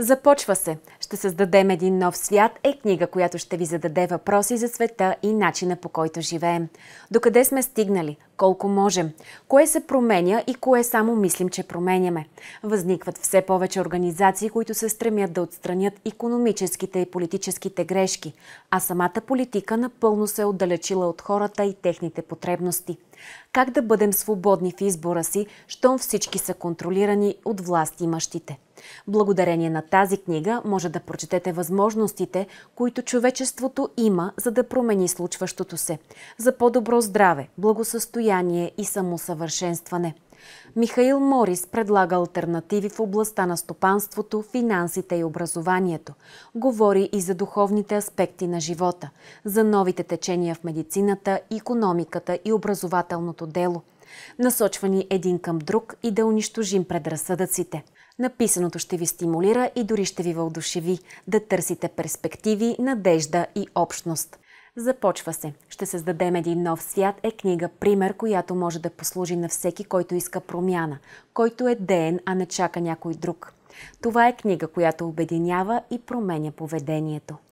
Започва се. Ще създадем един нов свят е книга, която ще ви зададе въпроси за света и начина по който живеем. Докъде сме стигнали? Колко можем? Кое се променя и кое само мислим, че променяме? Възникват все повече организации, които се стремят да отстранят економическите и политическите грешки, а самата политика напълно се е отдалечила от хората и техните потребности. Как да бъдем свободни в избора си, щом всички са контролирани от власт и мъщите? Благодарение на тази книга може да прочетете възможностите, които човечеството има, за да промени случващото се, за по-добро здраве, благосъстояние и самосъвършенстване. Михаил Морис предлага альтернативи в областта на стопанството, финансите и образованието. Говори и за духовните аспекти на живота, за новите течения в медицината, економиката и образователното дело – насочвани един към друг и да унищожим предразсъдъците. Написаното ще ви стимулира и дори ще ви вълдушеви да търсите перспективи, надежда и общност. Започва се. Ще създадем един нов свят е книга Пример, която може да послужи на всеки, който иска промяна, който е ден, а не чака някой друг. Това е книга, която обединява и променя поведението.